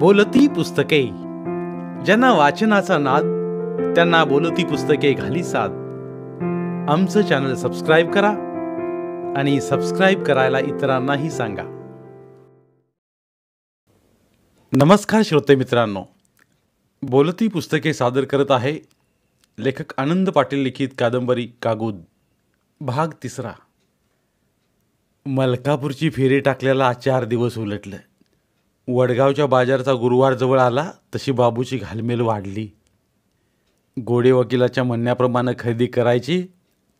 बोलती पुस्तके ज्यांना वाचनाचा नाद त्यांना बोलती पुस्तके घाली साथ आमचं चॅनल सबस्क्राईब करा आणि सबस्क्राईब करायला इतरांनाही सांगा नमस्कार श्रोते मित्रांनो बोलती पुस्तके सादर करत आहे लेखक आनंद पाटील लिखित कादंबरी कागूद भाग तिसरा मलकापूरची फेरी टाकल्याला चार दिवस उलटलं वडगावच्या बाजारचा गुरुवार जवळ आला तशी बाबूची घालमेल वाढली गोडे वकिलाच्या म्हणण्याप्रमाणे खरेदी करायची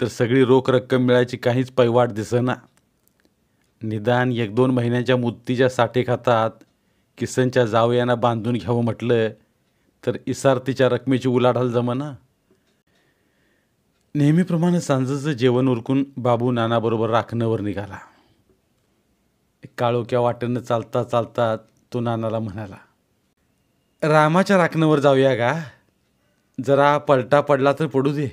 तर सगळी रोख रक्कम मिळायची काहीच पैवाट दिसेना निदान एक दोन महिन्याच्या मुत्तीच्या साठे खातात किसनच्या जावयांना बांधून घ्यावं म्हटलं तर इसारतीच्या रकमेची उलाढाल जमाना नेहमीप्रमाणे सांजचं जेवण उरकून बाबू नानाबरोबर राखणंवर निघाला काळोख्या वाटेनं चालता चालता तो नानाला म्हणाला रामाच्या राखणावर जाऊया का जरा पलटा पडला तर पडू दे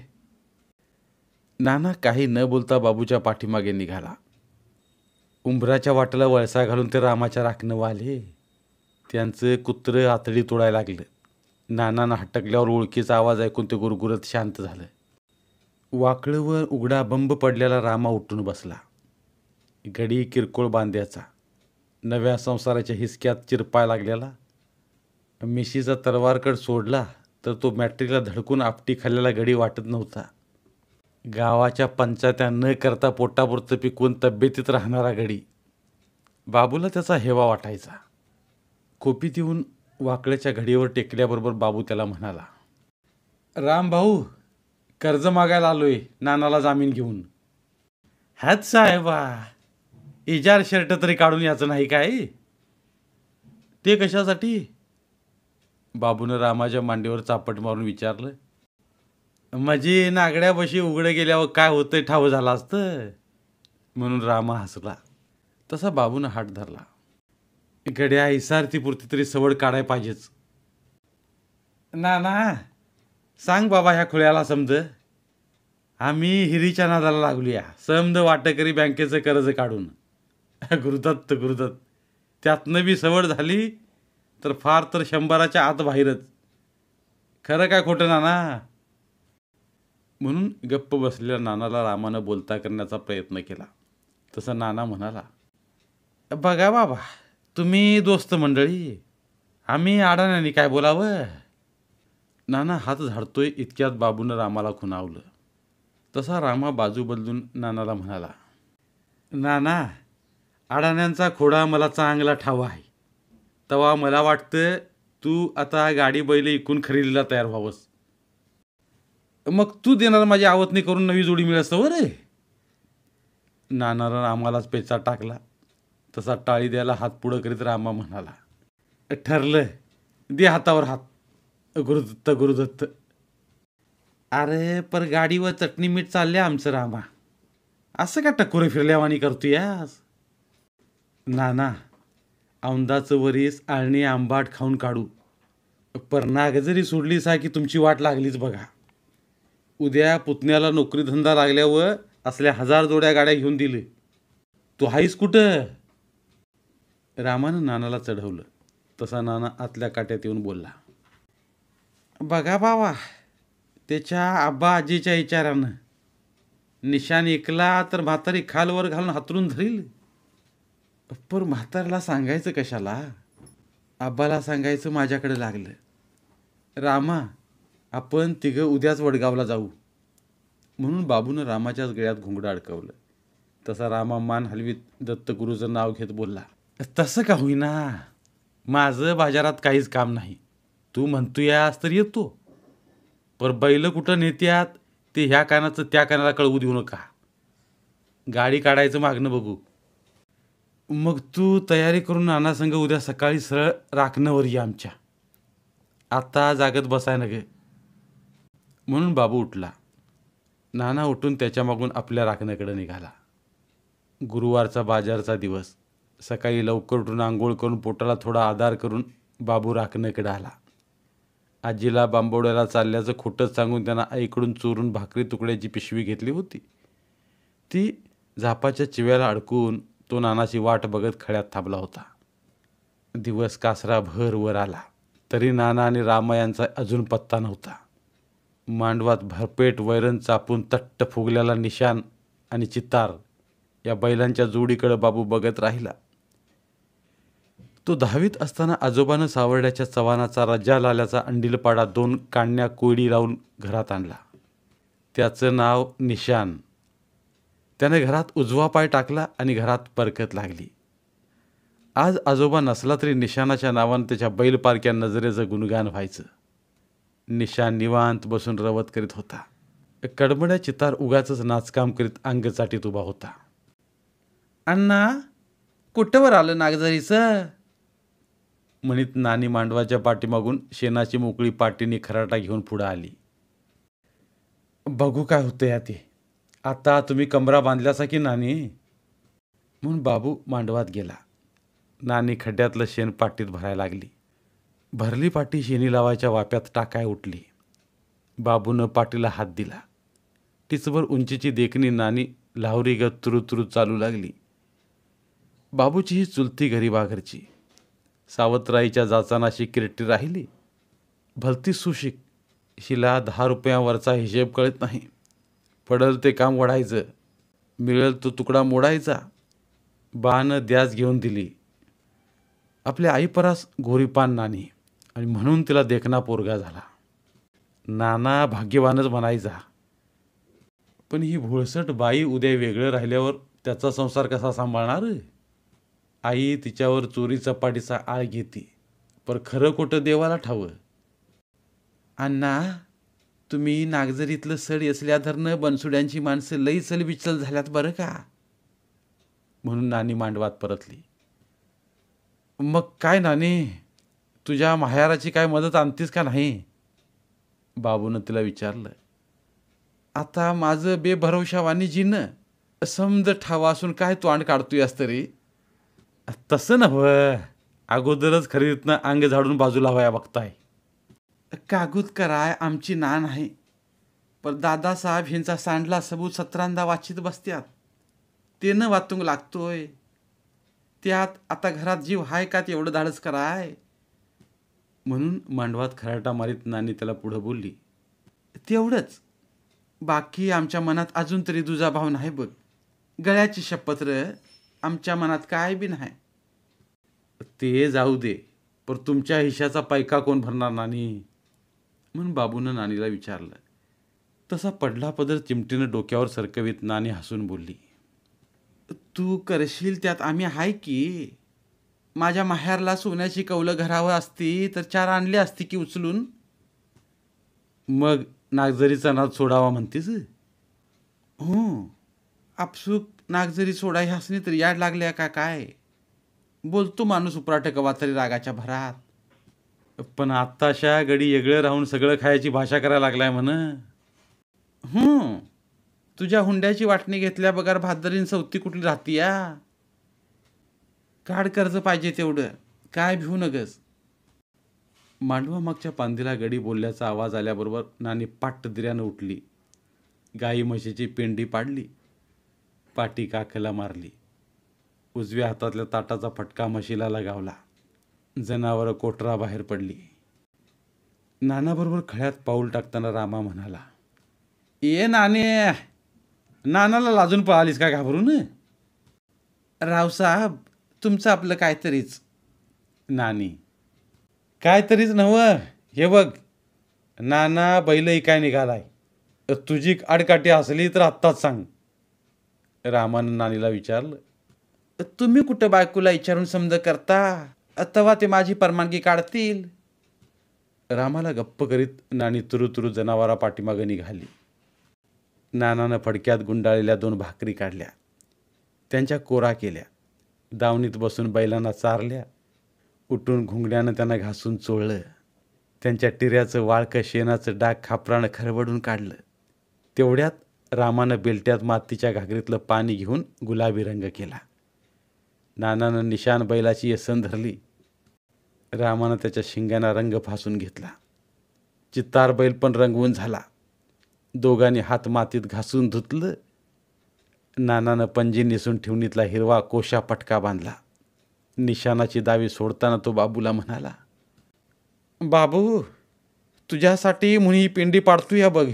नाना काही न बोलता बाबूच्या पाठीमागे निघाला उंबराच्या वाटेला वळसा घालून ते रामाच्या राखणं वाले त्यांचं कुत्रं आतडी तोडायला लागलं नानांना हटकल्यावर ओळखीचा आवाज ऐकून ते गुरगुरत शांत झालं वाकळवर उघडा बंब पडलेला रामा उठून बसला घडी किरकोळ बांध्याचा नव्या संसाराच्या हिसक्यात चिरपाय लागलेला मिशीचा तलवारकड सोडला तर तो मॅट्रिकला धडकून आपटी खाल्लेला घडी वाटत नव्हता गावाच्या पंचायत्या न करता पोटापुरतं पिकवून तब्येतीत राहणारा घडी बाबूला त्याचा हेवा वाटायचा खोपीत येऊन वाकड्याच्या घडीवर टेकल्याबरोबर बाबू त्याला म्हणाला राम भाऊ कर्ज मागायला आलोय नानाला जामीन घेऊन ह्याच साहेबा इजार शर्ट तरी काढून याचं नाही काय ते कशासाठी बाबून रामाच्या मांडीवर चापट मारून विचारलं माझी नागड्या बशी उघडं गेल्यावर काय होतंय ठाव झाला असतं म्हणून रामा हसला तसा बाबूनं हात धरला गड्या इसारतीपुरती तरी सवड काढाय पाहिजेच ना ना सांग बाबा ह्या खुळ्याला समज आम्ही हिरीच्या नादाला लागलो समद वाटकरी बँकेचं कर्ज काढून गुरुदत्त गुरुदत्त त्यातनं बी सवड झाली तर फार तर शंभराच्या आत बाहेरच खरं काय खोटं नाना म्हणून गप्प बसलेल्या नानाला रामानं बोलता करण्याचा प्रयत्न केला तसं नाना म्हणाला बघा बाबा तुम्ही दोस्त मंडळी आम्ही आडाण्याने काय बोलावं नाना हात झाडतोय इतक्यात बाबूनं रामाला खुनावलं तसा रामा बाजू बदलून नानाला म्हणाला नाना अडाण्यांचा खोडा मला चांगला ठाव आहे तवा मला वाटतं तू आता गाडी बैल इकून खरेदीला तयार व्हावंस मग तू देणार माझी आवतनी करून नवी जोडी मिळसव रे र आम्हालाच पेचा टाकला तसा टाळी द्यायला हात पुढं करीत रामा म्हणाला ठरलं दे हातावर हात गुरुदत्त गुरुदत्त अरे पर गाडीवर चटणी मीठ चालले आमचं रामा असं का टकोरे फिरल्यावानी करतो यास नाना औंदाचं वरीस आणि आंबाट खाऊन काढू पर जरी सोडलीस हा की तुमची वाट लागलीच बघा उद्या पुतण्याला नोकरीधंदा लागल्यावर असल्या हजार जोड्या गाड्या घेऊन दिले तू हाईस कुठं रामानं नानाला चढवलं तसा नाना आतल्या काट्यात येऊन बोलला बघा बावा त्याच्या आबा आजीच्या विचारानं निशान ऐकला तर म्हातारी खालवर घालून हातरून धरील पर म्हातारला सांगायचं कशाला आबाला सांगायचं माझ्याकडे लागलं रामा आपण तिघं उद्याच वडगावला जाऊ म्हणून बाबूनं रामाच्याच गळ्यात घुंगडं अडकवलं तसा रामा मान हलवीत दत्तगुरूचं नाव घेत बोलला तसं का होईना माझं बाजारात काहीच काम नाही तू म्हणतो यास तर येतो पर बैल कुठं नेत्यात ते ह्या कानाचं त्या कानाला कळवू देऊ नका गाडी काढायचं मागणं बघू मग तू तयारी करून नानासंग उद्या सकाळी सरळ राखणवर ये आमच्या आता जागत बसाय न म्हणून बाबू उठला नाना उठून त्याच्यामागून आपल्या राखण्याकडे निघाला गुरुवारचा बाजारचा दिवस सकाळी लवकर उठून आंघोळ करून पोटाला थोडा आधार करून बाबू राखण्याकडे आला आजीला बांबोड्याला चालल्याचं खोटंच सांगून त्यांना आईकडून चोरून भाकरी तुकड्याची पिशवी घेतली होती ती झापाच्या चिव्याला अडकून तो नानाची वाट बघत खळ्यात थांबला होता दिवस कासरा भर वर आला तरी नाना आणि यांचा अजून पत्ता नव्हता मांडवात भरपेट वैरण चापून तट्ट फुगल्याला निशान आणि चितार या बैलांच्या जोडीकडं बाबू बघत राहिला तो दहावीत असताना आजोबानं सावरड्याच्या चव्हाणाचा रज्जा लाल्याचा अंडीलपाडा दोन काण्या कोयडी लावून घरात आणला त्याचं नाव निशान त्याने घरात उजवा पाय टाकला आणि घरात परकत लागली आज आजोबा नसला तरी निशाणाच्या नावानं त्याच्या बैलपारक्या नजरेचं गुणगान व्हायचं निशान निवांत बसून रवत करीत होता कडबड्या चितार उगाच नाचकाम करीत अंग अंगचाटीत उभा होता अण्णा कुठंवर आलं नागझरीचं म्हणित नानी मांडवाच्या पाठीमागून शेणाची मोकळी पाटीने खराटा घेऊन पुढं आली बघू काय होतं या ती आता तुम्ही कमरा बांधल्यासा की नानी म्हणून बाबू मांडवात गेला नानी खड्ड्यातलं शेण पाटीत भरायला लागली भरली पाटी शेणी लावायच्या वाप्यात टाकाय उठली बाबूनं पाटीला हात दिला टिचभर उंचीची देखणी नानी लाहुरी गत तुरु तुरु चालू लागली बाबूची ही चुलती गरीबाघरची सावतराईच्या जाचानाशी किरट्टी राहिली भलती सुशिक शिला दहा रुपयावरचा हिशेब कळत नाही पडल ते काम वढायचं मिळेल तो तुकडा मोडायचा बानं द्यास घेऊन दिली आपल्या आईपरास गोरीपान नानी आणि म्हणून तिला देखना पोरगा झाला नाना भाग्यवानच म्हणायचा पण ही भोळसट बाई उद्या वेगळं राहिल्यावर त्याचा संसार कसा सांभाळणार आई तिच्यावर चोरी चपाटीचा आळ घेते पर खरं खोटं देवाला ठावं अण्णा तुम्ही नागझरीतलं सडी असल्या धरणं बनसुड्यांची माणसं लई विचल झाल्यात बरं का म्हणून नानी मांडवात परतली मग काय नानी तुझ्या मायाराची काय मदत आणतीस का नाही बाबूनं तिला विचारलं आता माझं बेभरवशावानी जिनं समज ठावा असून काय तोंड काढतोयस तरी तसं नव्ह अगोदरच खरेदीतनं अंग झाडून बाजूला हव्या बघताय कागुद कराय आमची नान आहे पण दादासाहेब ह्यांचा सांडला सबूत सतरांदा वाचित बसत्यात ते न वाचूंक लागतोय त्यात आता घरात जीव हाय का ते एवढं धाडस कराय म्हणून मांडवात खराटा मारीत नानी त्याला पुढं बोलली तेवढंच बाकी आमच्या मनात अजून तरी दुजाभाव नाही बघ गळ्याची शपत्र आमच्या मनात काय बी नाही ते जाऊ दे पर तुमच्या हिशाचा पैका कोण भरणार नानी म्हणून बाबूनं नानीला विचारलं तसा पडला पदर चिमटीनं डोक्यावर सरकवीत नानी हसून बोलली तू करशील त्यात आम्ही हाय की माझ्या माहेरला सोन्याची कौलं घरावर असती तर चार आणली असती की उचलून मग नागझरीचा नाद सोडावा म्हणतेस हो आपसूक नागझरी सोडा हसणी तर याड लागल्या का काय बोलतो माणूस उपराटक वाचरी रागाच्या भरात पण आत्ताशा गडी वेगळं राहून सगळं खायची भाषा करायला लागलाय म्हण तुझ्या हुंड्याची वाटणी घेतल्या बघा भादरीन चौथी कुठली राहती या काढ कर्ज पाहिजे तेवढं काय भिवू नगस मांडवा मागच्या पांदीला गडी बोलल्याचा आवाज आल्याबरोबर नानी पाट दिऱ्यानं उठली गाई म्हशीची पेंडी पाडली पाटी काखेला मारली उजव्या हातातल्या ताटाचा फटका म्हशीला लगावला जनावरं कोटरा बाहेर पडली नानाबरोबर खळ्यात पाऊल टाकताना रामा म्हणाला ये नाने नानाला लाजून पळालीस का घाबरून रावसाहेब तुमचं आपलं काहीतरीच नानी काहीतरीच नवं हे बघ नाना बैलही काय निघालाय तुझी आडकाठी असली तर आत्ताच सांग रामानं नानीला विचारलं तुम्ही कुठं बायकोला विचारून समज करता तेव्हा ते माझी परवानगी काढतील रामाला गप्प करीत नाणी तुरु जनावरा पाठीमागे निघाली नानानं फडक्यात गुंडाळलेल्या दोन भाकरी काढल्या त्यांच्या कोरा केल्या दावणीत बसून बैलांना चारल्या उठून घुंगड्यानं त्यांना घासून चोळलं त्यांच्या टिऱ्याचं वाळकं शेणाचं डाग खापरानं खरवडून काढलं तेवढ्यात रामानं बेलट्यात मातीच्या घागरीतलं पाणी घेऊन गुलाबी रंग केला नानानं निशान बैलाची यसन धरली रामानं त्याच्या शिंग्यांना रंग फासून घेतला चित्तार बैल पण रंगवून झाला दोघांनी हात मातीत घासून धुतलं नानानं पंजी निसून ठेवणीतला हिरवा कोशा पटका बांधला निशाणाची दावी सोडताना तो बाबूला म्हणाला बाबू तुझ्यासाठी मुनी पिंडी पाडतू या बघ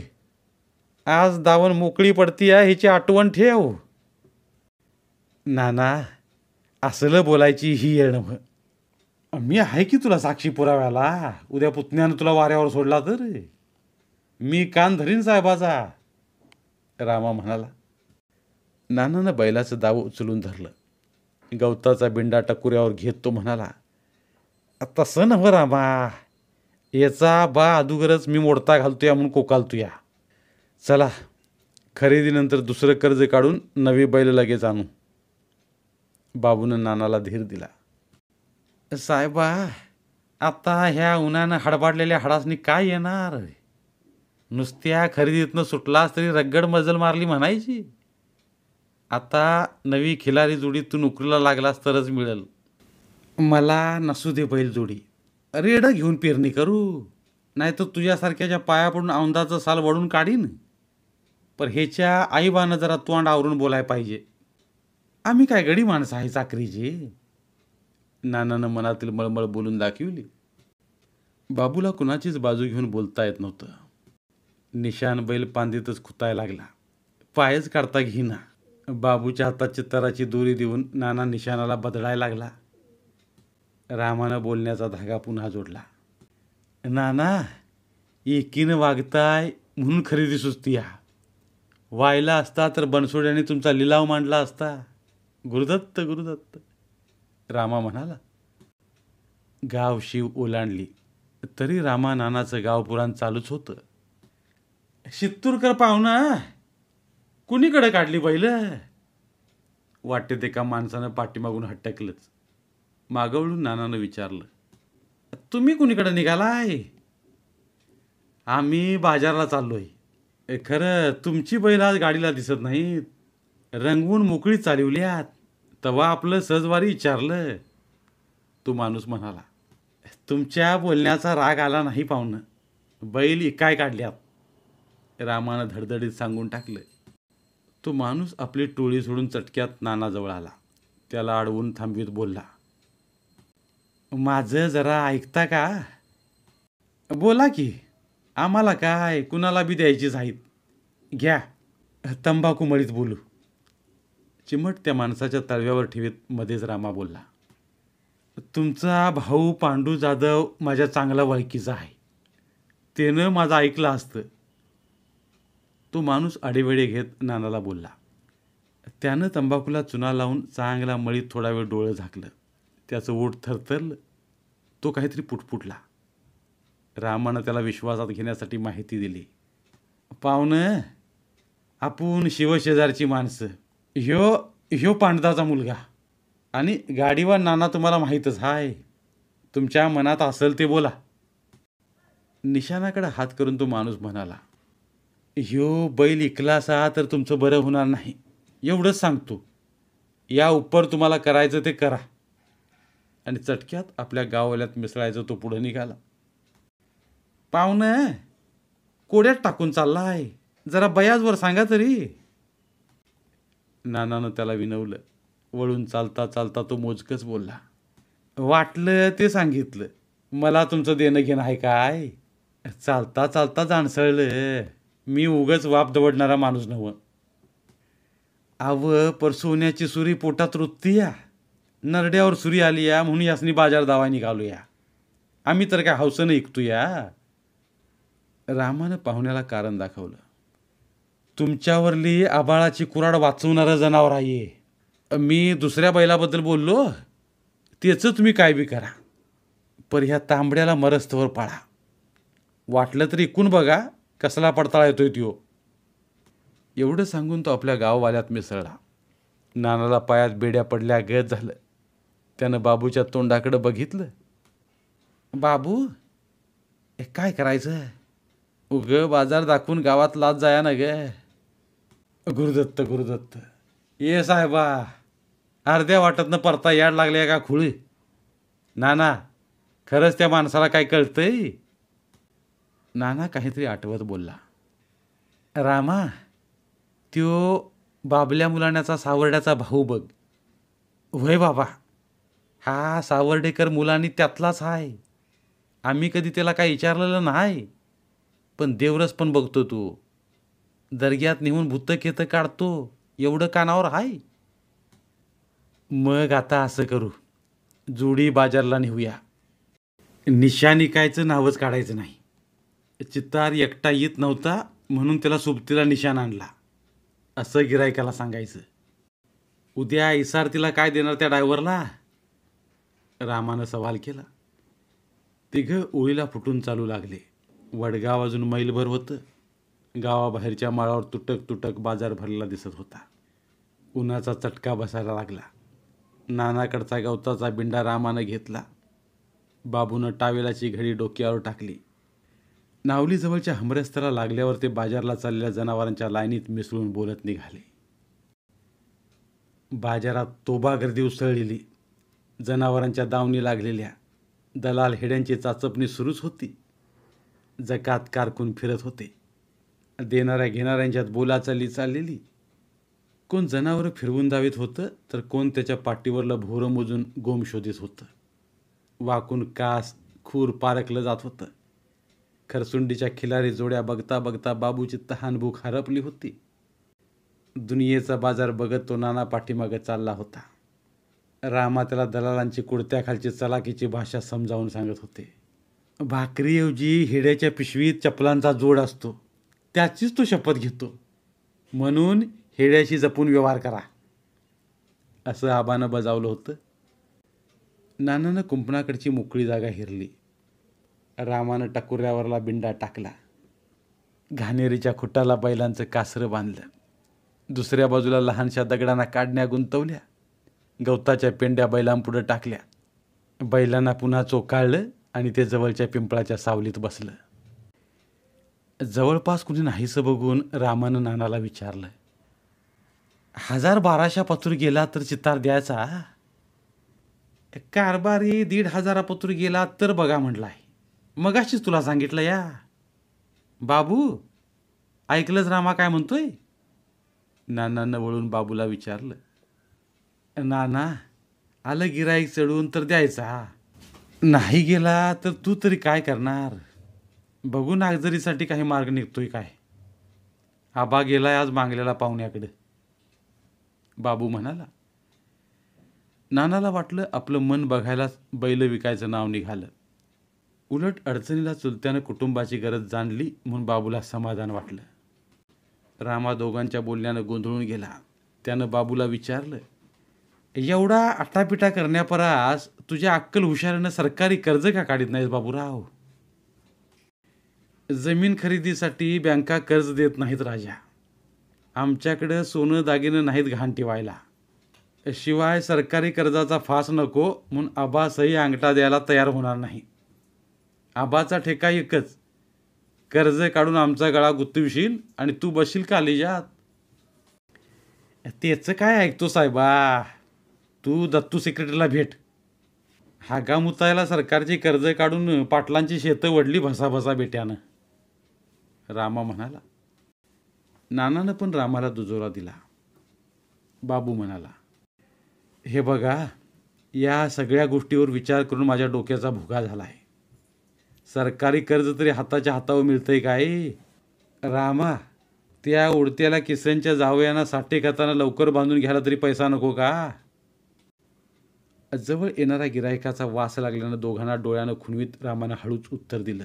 आज दावण मोकळी पडती आहे हिची आठवण ठेव नाना असलं बोलायची ही येणं मी आहे की तुला साक्षी पुराव्याला उद्या पुतण्यानं तुला वाऱ्यावर सोडला तर मी कान धरीन साहेबाचा रामा म्हणाला नानानं बैलाचं दाव उचलून धरलं गवताचा बिंडा टकुऱ्यावर घेत तो म्हणाला तसं नव्ह रामा याचा बा अदुगरच मी मोडता घालतो या म्हणून कोकालतो या चला खरेदीनंतर दुसरं कर्ज काढून नवी बैल लगेच आणू बाबूनं नानाला धीर दिला साहेबा आता ह्या उन्हानं हडबाडलेल्या हाडासनी काय येणार नुसत्या खरेदीतनं सुटलास तरी रगड मजल मारली म्हणायची आता नवी खिलारी जोडी तू नोकरीला लागलास तरच मिळेल मला नसू दे बैल जोडी रेडं घेऊन पेरणी करू नाही तर तुझ्यासारख्याच्या पाया पडून औंदाचं साल वळून काढीन पर ह्याच्या आईबानं जरा तोंड आवरून बोलाय पाहिजे आम्ही काय गडी माणसं आहे चाकरीची नानानं मनातील मळमळ बोलून दाखविली बाबूला कुणाचीच बाजू घेऊन बोलता येत नव्हतं निशान बैल पांदीतच खुताय लागला पायच काढता घेईना बाबूच्या हातात चित्तराची दोरी देऊन नाना निशाणाला बदलाय लागला रामानं बोलण्याचा धागा पुन्हा जोडला नाना एकीनं वागताय म्हणून खरेदी सुचती या व्हायला असता तर बनसोड्याने तुमचा लिलाव मांडला असता गुरुदत्त गुरुदत्त रामा म्हणाला गाव शिव ओलांडली तरी रामा नानाचं गाव पुराण चालूच होतं शित्तूरकर पाहुणा कुणीकडे काढली बैल वाटते एका माणसानं पाठीमागून हटकलंच मागवळून नानानं विचारलं तुम्ही कुणीकडे निघालाय आम्ही बाजारला चाललोय खरं तुमची बैल आज गाडीला दिसत नाहीत रंगवून मोकळी चालवल्यात तेव्हा आपलं सहजवारी विचारलं तो माणूस म्हणाला तुमच्या बोलण्याचा राग आला नाही पाहुणं बैल इकाय काढल्यात रामानं धडधडीत सांगून टाकलं तो माणूस आपली टोळी सोडून चटक्यात नानाजवळ आला त्याला अडवून थांबवीत बोलला माझं जरा ऐकता का बोला की आम्हाला काय कुणाला बी द्यायचीच आहेत घ्या तंबाखू मळीत बोलू चिमट त्या माणसाच्या तळव्यावर ठेवीत मध्येच रामा बोलला तुमचा भाऊ पांडू जाधव माझ्या चांगला वळखीचा आहे त्यानं माझं ऐकलं असतं तो माणूस आडेवेडे घेत नानाला बोलला त्यानं तंबाखूला चुना लावून चांगला मळीत थोडा वेळ डोळं झाकलं त्याचं ओठ थरथरलं तो काहीतरी पुटपुटला रामानं त्याला विश्वासात घेण्यासाठी माहिती दिली पाहुणं आपण शिवशेजारची माणसं ह्यो ह्यो पांडदाचा मुलगा आणि गाडीवर नाना तुम्हाला माहीतच हाय तुमच्या मनात असेल ते बोला निशानाकडे हात करून तो माणूस म्हणाला ह्यो बैल इकला असा तर तुमचं बरं होणार नाही एवढंच सांगतो या उपर तुम्हाला करायचं ते करा आणि चटक्यात आपल्या गाववाल्यात मिसळायचं तो पुढं निघाला पाहुणं कोड्यात टाकून चालला आहे जरा बयाजवर सांगा तरी नानानं त्याला विनवलं वळून चालता चालता तो मोजकच बोलला वाटलं ते सांगितलं मला तुमचं देणं घेणं आहे काय चालता चालता जाणसळलं मी उगच वाप दवडणारा माणूस नव आव पर सुरी पोटात रुतती या नरड्यावर सुरी आली या म्हणून यासनी बाजार दावा निघालो या आम्ही तर काय हौसनं ऐकतो या रामानं पाहुण्याला कारण दाखवलं तुमच्यावरली आबाळाची कुराड वाचवणारं जनावर आहे मी दुसऱ्या बैलाबद्दल बोललो त्याचं तुम्ही काय बी करा पर ह्या तांबड्याला मरस्तवर पाळा वाटलं तरी इकून बघा कसला पडताळा येतोय त्यो एवढं सांगून तो आपल्या गाववाल्यात मिसळला नानाला पायात बेड्या पडल्या गत झालं त्यानं बाबूच्या तोंडाकडं बघितलं बाबू काय करायचं उग बाजार दाखवून गावात लाच जाया ना ग गुरुदत्त गुरुदत्त ये साहेबा अर्ध्या ना परता याड लागले का खुळी नाना खरंच त्या माणसाला काय कळतंय नाना काहीतरी आठवत बोलला रामा त्यो बाबल्या मुलाण्याचा सावरड्याचा भाऊ बघ वय बाबा हा सावर्डेकर मुलांनी त्यातलाच आहे आम्ही कधी त्याला काही विचारलेलं नाही पण देवरस पण बघतो तू दर्ग्यात नेऊन भूत केत काढतो एवढं कानावर हाय मग आता असं करू जुडी बाजारला नेऊया निशानिकायचं नावच काढायचं नाही चित्तार एकटा येत नव्हता म्हणून त्याला सुबतीला निशाण आणला असं गिरायकाला सांगायचं उद्या इसारतीला काय देणार त्या ड्रायव्हरला रामानं सवाल केला तिघं ओळीला फुटून चालू लागले वडगाव अजून मैलभर होतं गावाबाहेरच्या माळावर तुटक तुटक बाजार भरलेला दिसत होता उन्हाचा चटका बसायला लागला नानाकडचा गवताचा बिंडा रामानं घेतला बाबूनं टावेलाची घडी डोक्यावर टाकली नावलीजवळच्या हमरस्तरा लागल्यावर ते बाजारला चाललेल्या जनावरांच्या लाईनीत मिसळून बोलत निघाले बाजारात तोबा गर्दी उसळलेली जनावरांच्या दावणी लागलेल्या दलाल हेड्यांची चाचपणी सुरूच होती जकात कारकून फिरत होते देणाऱ्या घेणाऱ्यांच्यात बोलाचाली चाललेली कोण जनावर फिरवून दावीत होतं तर कोण त्याच्या पाठीवरलं भोरं मोजून गोम शोधित होतं वाकून कास खूर पारखलं जात होतं खरसुंडीच्या खिलारी जोड्या बघता बघता बाबूची भूक हरपली होती दुनियेचा बाजार बघत तो नाना पाठीमागं चालला होता रामा त्याला दलालांची कुडत्याखालची चलाकीची भाषा समजावून सांगत होते भाकरीऐवजी हिड्याच्या पिशवीत चपलांचा जोड असतो त्याचीच तो शपथ घेतो म्हणून हेड्याशी जपून व्यवहार करा असं आबानं बजावलं होतं नानानं कुंपणाकडची मोकळी जागा हिरली रामानं टकुऱ्यावरला बिंडा टाकला घाणेरीच्या खुटाला बैलांचं कासरं बांधलं दुसऱ्या बाजूला लहानशा दगडांना काढण्या गुंतवल्या गवताच्या पेंड्या बैलांपुढं टाकल्या बैलांना पुन्हा चोकाळलं आणि ते जवळच्या पिंपळाच्या सावलीत बसलं जवळपास कुणी नाहीसं बघून रामानं नानाला विचारलं हजार बाराशा पतूर गेला तर चितार द्यायचा कारभारी दीड हजारा पतूर गेला तर बघा म्हटला मगाशीच तुला सांगितलं या बाबू ऐकलंच रामा काय म्हणतोय नानानं वळून बाबूला विचारलं नाना आलं गिराईक चढून तर द्यायचा नाही गेला तर तू तरी काय करणार बघू नागझरीसाठी काही मार्ग निघतोय काय आबा गेलाय आज मांगलेला पाहुण्याकडे बाबू म्हणाला नानाला वाटलं आपलं मन बघायला बैल विकायचं नाव निघालं उलट अडचणीला चुलत्यानं कुटुंबाची गरज जाणली म्हणून बाबूला समाधान वाटलं रामा दोघांच्या बोलण्यानं गोंधळून गेला त्यानं बाबूला विचारलं एवढा आटापिटा करण्यापरास तुझ्या अक्कल हुशारानं सरकारी कर्ज का काढीत नाहीस बाबूराव जमीन खरेदीसाठी बँका कर्ज देत नाहीत राजा आमच्याकडं सोनं दागिनं नाहीत घाण ठेवायला शिवाय सरकारी कर्जाचा फास नको म्हणून आबासही अंगठा द्यायला तयार होणार नाही आबाचा ठेका एकच कर्ज काढून आमचा गळा गुतविशील आणि तू बसशील कालेजात त्याचं काय ऐकतो साहेबा तू दत्तू सेक्रेटरीला भेट हागामुतायला सरकारची कर्ज काढून पाटलांची शेतं वडली भसाभसा बेट्यानं रामा म्हणाला नानानं पण रामाला दुजोरा दिला बाबू म्हणाला हे बघा या सगळ्या गोष्टीवर विचार करून माझ्या डोक्याचा भुगा झाला आहे सरकारी कर्ज तरी हाताच्या हातावर मिळतंय काय रामा त्या उडत्याला किसनच्या जावयांना साठे खाताना लवकर बांधून घ्यायला तरी पैसा नको का जवळ येणाऱ्या गिरायकाचा वास लागल्यानं दोघांना डोळ्यानं खुनवीत रामानं हळूच उत्तर दिलं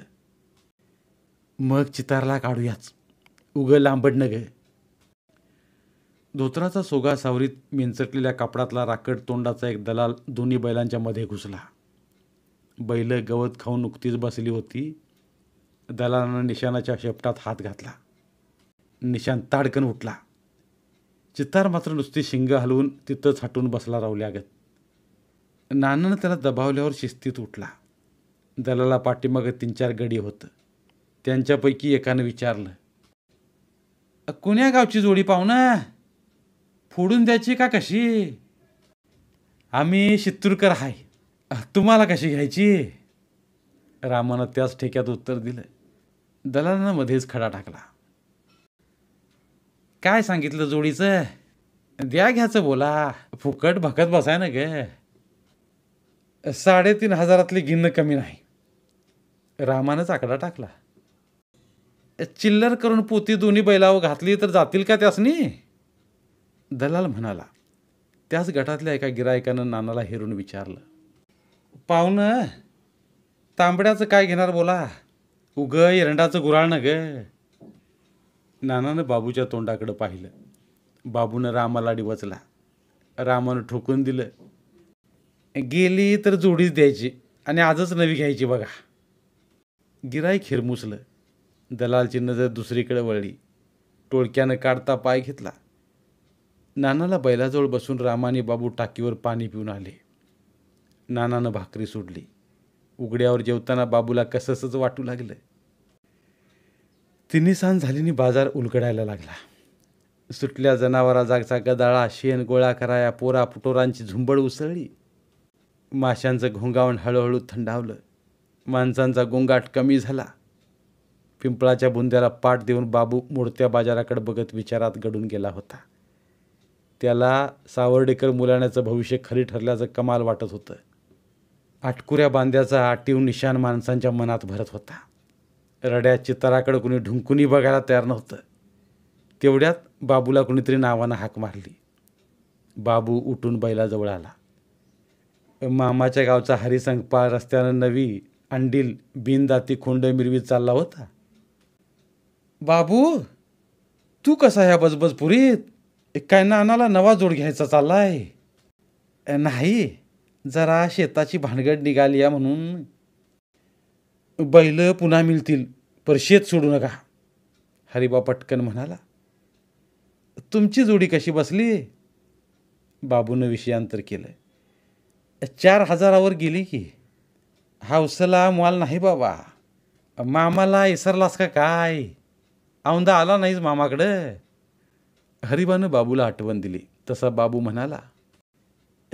मग चितारला काढूयाच उगं लांबडणं ग धोत्राचा सोगा सावरीत मिंचटलेल्या कापडातला राकड तोंडाचा एक दलाल दोन्ही बैलांच्या मध्ये घुसला बैल गवत खाऊन नुकतीच बसली होती दलालानं निशाणाच्या शेपटात हात घातला निशान ताडकन उठला चित्तार मात्र नुसती शिंग हलवून तिथंच हटून बसला लागत नानानं त्याला दबावल्यावर शिस्तीत उठला दलाला पाठीमागं तीन चार गडी होतं त्यांच्यापैकी एकानं विचारलं कुण्या गावची जोडी पाहू फोडून द्यायची का कशी आम्ही शित्तूरकर हाय तुम्हाला कशी घ्यायची रामानं त्याच ठेक्यात उत्तर दिलं दलालानं मध्येच खडा टाकला काय सांगितलं जोडीचं द्या घ्याचं बोला फुकट भकत बसाय ना ग साडेतीन हजारातली गिन्न कमी नाही रामानंच आकडा टाकला चिल्लर करून पोती दोन्ही बैलावर घातली तर जातील का त्यासनी दलाल म्हणाला त्याच गटातल्या एका गिरायकानं नानाला हेरून विचारलं पाहुणं तांबड्याचं काय घेणार बोला उग एरंडाचं गुराळ न ग नानानं बाबूच्या तोंडाकडं पाहिलं बाबूनं रामाला डिवचला रामानं ठोकून दिलं गेली तर जोडीच द्यायची आणि आजच नवी घ्यायची बघा गिराईक हिरमुसलं दलालची नजर दुसरीकडे वळली टोळक्यानं काढता पाय घेतला नानाला बैलाजवळ बसून रामाने बाबू टाकीवर पाणी पिऊन आले नानानं भाकरी सोडली उघड्यावर जेवताना बाबूला कसंसंच वाटू लागलं तिन्ही सांज झालीनी बाजार उलगडायला लागला सुटल्या जनावराजागचा गदाळा शेण गोळा कराया पोरा पुटोरांची झुंबड उसळली माशांचं घोंगावण हळूहळू थंडावलं माणसांचा गोंगाट कमी झाला पिंपळाच्या बुंद्याला पाठ देऊन बाबू मोडत्या बाजाराकडे बघत विचारात गडून गेला होता त्याला सावर्डेकर मुलाण्याचं भविष्य खरी ठरल्याचं कमाल वाटत होतं आटकुऱ्या बांध्याचा आटीव निशान माणसांच्या मनात भरत होता रड्या चित्राकडे कुणी ढुंकुनी बघायला तयार नव्हतं तेवढ्यात बाबूला कुणीतरी नावानं हाक मारली बाबू उठून बैलाजवळ आला मामाच्या गावचा पा रस्त्यानं नवी अंडील बिनदाती खोंड मिरवी चालला होता बाबू तू कसा ह्या बजबजपुरीत ना अनाला नवा जोड घ्यायचा चाललाय नाही जरा शेताची भानगड निघाली या म्हणून बैल पुन्हा मिळतील पर शेत सोडू नका हरिबा पटकन म्हणाला तुमची जोडी कशी बसली बाबूनं विषयांतर केलं चार हजारावर गेली की उसला माल नाही बाबा मामाला इसरलास का काय औंदा आला नाहीच मामाकडं हरिबानं बाबूला आठवण दिली तसा बाबू म्हणाला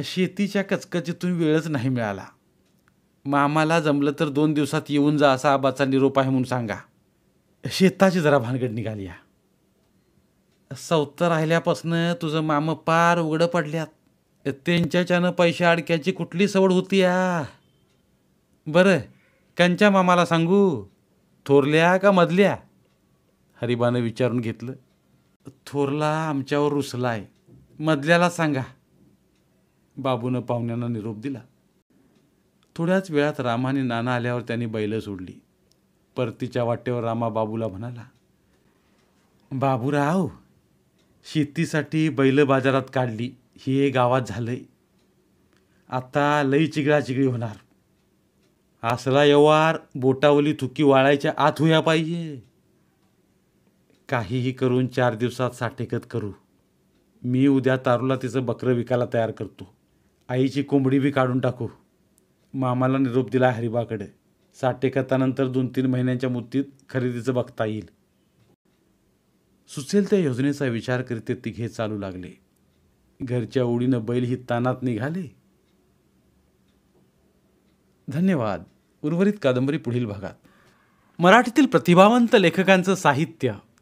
शेतीच्या कचकचीतून वेळच नाही मिळाला मामाला जमलं तर दोन दिवसात येऊन जा असा आबाचा निरोप आहे म्हणून सांगा शेताची जरा भानगड निघाली या सौतं राहिल्यापासनं तुझं माम पार उघडं पडल्यात त्यांच्याच्यानं पैसे अडक्याची कुठली सवड होती या बरं कंच्या मामाला सांगू थोरल्या का मधल्या हरिबानं विचारून घेतलं थोरला आमच्यावर रुसला आहे मधल्याला सांगा बाबूनं पाहुण्यांना निरोप दिला थोड्याच वेळात रामाने नाना आल्यावर त्यांनी बैलं सोडली परतीच्या वाटेवर रामा बाबूला म्हणाला बाबूराव शेतीसाठी बैल बाजारात काढली हे गावात झालंय आता लई चिगळी होणार असला यवार बोटावली थुकी वाळायच्या आत होया पाहिजे काहीही करून चार दिवसात साठेकत करू मी उद्या तारूला तिचं बकरं विकायला तयार करतो आईची कोंबडी बी काढून टाकू मामाला निरोप दिला हरिबाकडे साठेकतानंतर दोन तीन महिन्यांच्या मुदतीत खरेदीचं बघता येईल सुचेल त्या योजनेचा विचार करते तिघे चालू लागले घरच्या ओढीनं बैल ही तानात निघाले धन्यवाद उर्वरित कादंबरी पुढील भागात मराठीतील प्रतिभावंत लेखकांचं साहित्य